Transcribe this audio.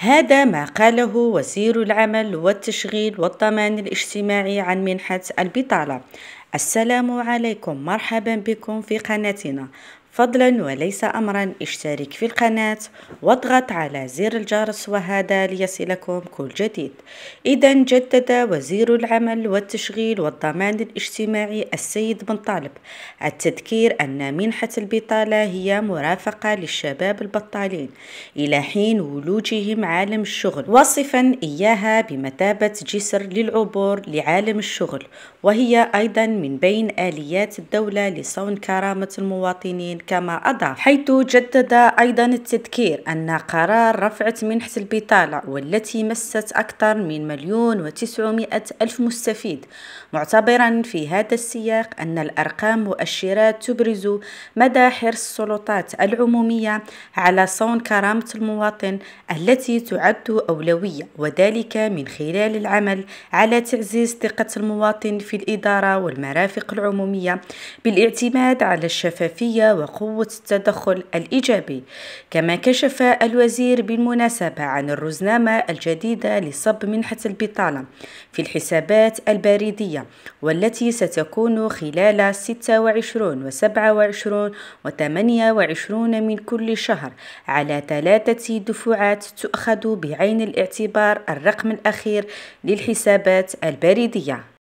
هذا ما قاله وزير العمل والتشغيل والضمان الاجتماعي عن منحة البطالة السلام عليكم مرحبا بكم في قناتنا فضلا وليس أمرا اشترك في القناة واضغط على زر الجرس وهذا ليصلكم كل جديد إذا جدد وزير العمل والتشغيل والضمان الاجتماعي السيد بن طالب التذكير أن منحة البطالة هي مرافقة للشباب البطالين إلى حين ولوجهم عالم الشغل وصفا إياها بمثابة جسر للعبور لعالم الشغل وهي أيضا من بين آليات الدولة لصون كرامة المواطنين كما أضاف حيث جدد أيضا التذكير أن قرار رفع منحة البطالة والتي مست أكثر من مليون وتسعمائة ألف مستفيد معتبرا في هذا السياق أن الأرقام مؤشرات تبرز مدى حرص السلطات العمومية على صون كرامة المواطن التي تعد أولوية وذلك من خلال العمل على تعزيز ثقة المواطن في الإدارة والمال المرافق العمومية بالاعتماد على الشفافية وقوة التدخل الإيجابي كما كشف الوزير بالمناسبة عن الرزنامة الجديدة لصب منحة البطالة في الحسابات البريدية والتي ستكون خلال 26 و 27 و 28 من كل شهر على ثلاثة دفعات تؤخذ بعين الاعتبار الرقم الأخير للحسابات البريدية